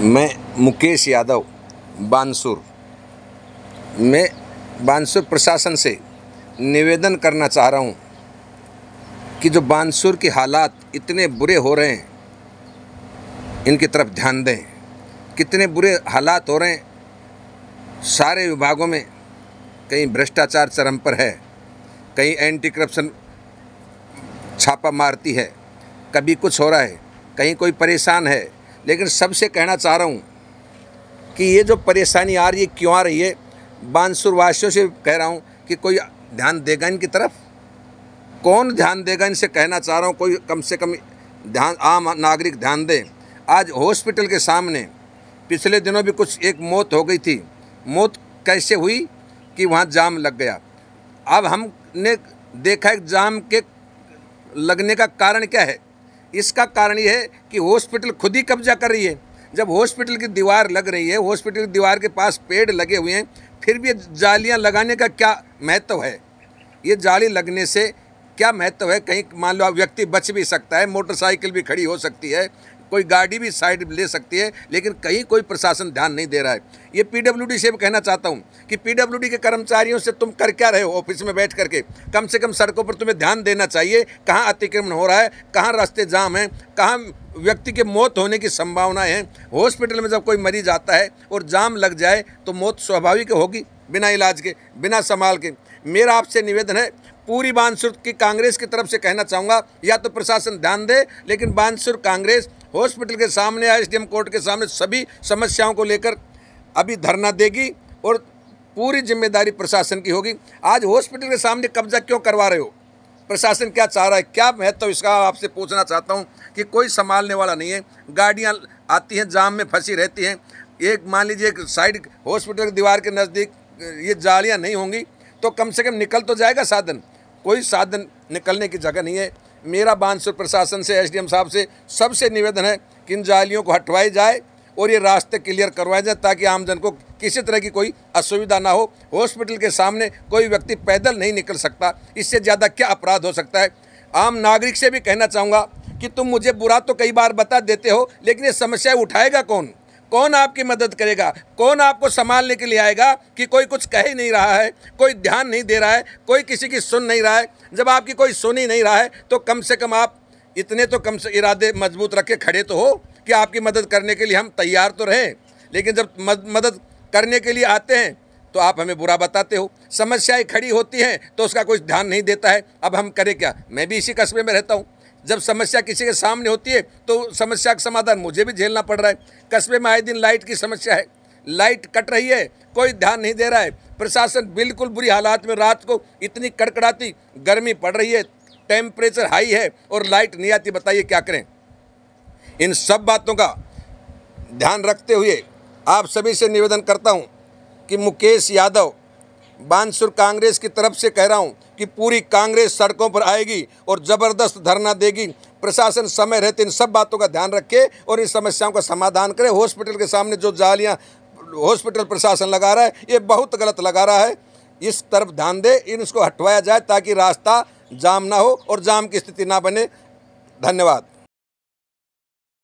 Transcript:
मैं मुकेश यादव बानसुर मैं बानसुर प्रशासन से निवेदन करना चाह रहा हूँ कि जो बानसुर की हालात इतने बुरे हो रहे हैं इनकी तरफ ध्यान दें कितने बुरे हालात हो रहे हैं सारे विभागों में कहीं भ्रष्टाचार चरम पर है कहीं एंटी करप्शन छापा मारती है कभी कुछ हो रहा है कहीं कोई परेशान है लेकिन सबसे कहना चाह रहा हूँ कि ये जो परेशानी आ रही है क्यों आ रही है बानसुर वासियों से कह रहा हूँ कि कोई ध्यान देगा इनकी तरफ कौन ध्यान देगा इनसे कहना चाह रहा हूँ कोई कम से कम ध्यान आम नागरिक ध्यान दें आज हॉस्पिटल के सामने पिछले दिनों भी कुछ एक मौत हो गई थी मौत कैसे हुई कि वहाँ जाम लग गया अब हमने देखा है जाम के लगने का कारण क्या है इसका कारण ये है कि हॉस्पिटल खुद ही कब्जा कर रही है जब हॉस्पिटल की दीवार लग रही है हॉस्पिटल की दीवार के पास पेड़ लगे हुए हैं फिर भी जालियाँ लगाने का क्या महत्व है ये जाली लगने से क्या महत्व है कहीं मान लो व्यक्ति बच भी सकता है मोटरसाइकिल भी खड़ी हो सकती है कोई गाड़ी भी साइड ले सकती है लेकिन कहीं कोई प्रशासन ध्यान नहीं दे रहा है ये पीडब्ल्यूडी से भी कहना चाहता हूँ कि पीडब्ल्यूडी के कर्मचारियों से तुम कर क्या रहे हो ऑफिस में बैठ करके कम से कम सड़कों पर तुम्हें ध्यान देना चाहिए कहाँ अतिक्रमण हो रहा है कहाँ रास्ते जाम हैं कहाँ व्यक्ति के मौत होने की संभावना हैं हॉस्पिटल में जब कोई मरीज आता है और जाम लग जाए तो मौत स्वाभाविक होगी बिना इलाज के बिना संभाल के मेरा आपसे निवेदन है पूरी बानसुर की कांग्रेस की तरफ से कहना चाहूँगा या तो प्रशासन ध्यान दे लेकिन बानसुर कांग्रेस हॉस्पिटल के सामने आए एसडीएम कोर्ट के सामने सभी समस्याओं को लेकर अभी धरना देगी और पूरी जिम्मेदारी प्रशासन की होगी आज हॉस्पिटल के सामने कब्जा क्यों करवा रहे हो प्रशासन क्या चाह रहा है क्या महत्व तो इसका आपसे पूछना चाहता हूँ कि कोई संभालने वाला नहीं है गाड़ियाँ आती हैं जाम में फंसी रहती हैं एक मान लीजिए एक साइड हॉस्पिटल की दीवार के नज़दीक ये जालियाँ नहीं होंगी तो कम से कम निकल तो जाएगा साधन कोई साधन निकलने की जगह नहीं है मेरा बांसुर प्रशासन से एसडीएम साहब से सबसे निवेदन है कि इन जालियों को हटवाई जाए और ये रास्ते क्लियर करवाए जाए ताकि आमजन को किसी तरह की कोई असुविधा ना हो हॉस्पिटल के सामने कोई व्यक्ति पैदल नहीं निकल सकता इससे ज़्यादा क्या अपराध हो सकता है आम नागरिक से भी कहना चाहूँगा कि तुम मुझे बुरा तो कई बार बता देते हो लेकिन ये समस्याएं उठाएगा कौन कौन आपकी मदद करेगा कौन आपको संभालने के लिए आएगा कि कोई कुछ कह ही नहीं रहा है कोई ध्यान नहीं दे रहा है कोई किसी की सुन नहीं रहा है जब आपकी कोई सुन ही नहीं रहा है तो कम से कम आप इतने तो कम से इरादे मजबूत रख के खड़े तो हो कि आपकी मदद करने के लिए हम तैयार तो रहें लेकिन जब मदद करने के लिए आते हैं तो आप हमें बुरा बताते हो समस्याएं खड़ी होती हैं तो उसका कोई ध्यान नहीं देता है अब हम करें क्या मैं भी इसी कस्बे में रहता हूँ जब समस्या किसी के सामने होती है तो समस्या का समाधान मुझे भी झेलना पड़ रहा है कस्बे में आए दिन लाइट की समस्या है लाइट कट रही है कोई ध्यान नहीं दे रहा है प्रशासन बिल्कुल बुरी हालात में रात को इतनी कड़कड़ाती गर्मी पड़ रही है टेम्परेचर हाई है और लाइट नहीं आती बताइए क्या करें इन सब बातों का ध्यान रखते हुए आप सभी से निवेदन करता हूँ कि मुकेश यादव बानसुर कांग्रेस की तरफ से कह रहा हूँ कि पूरी कांग्रेस सड़कों पर आएगी और ज़बरदस्त धरना देगी प्रशासन समय रहते इन सब बातों का ध्यान रखे और इन समस्याओं का समाधान करे हॉस्पिटल के सामने जो जालियाँ हॉस्पिटल प्रशासन लगा रहा है ये बहुत गलत लगा रहा है इस तरफ ध्यान दे इन इसको हटवाया जाए ताकि रास्ता जाम ना हो और जाम की स्थिति ना बने धन्यवाद